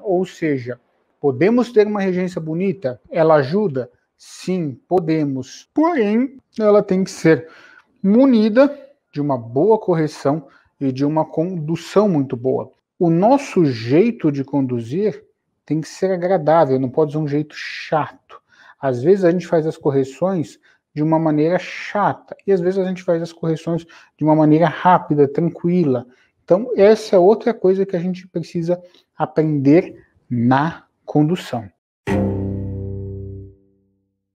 Ou seja, podemos ter uma regência bonita? Ela ajuda? Sim, podemos. Porém, ela tem que ser munida de uma boa correção e de uma condução muito boa. O nosso jeito de conduzir tem que ser agradável, não pode ser um jeito chato. Às vezes a gente faz as correções de uma maneira chata e às vezes a gente faz as correções de uma maneira rápida, tranquila. Então, essa é outra coisa que a gente precisa aprender na condução.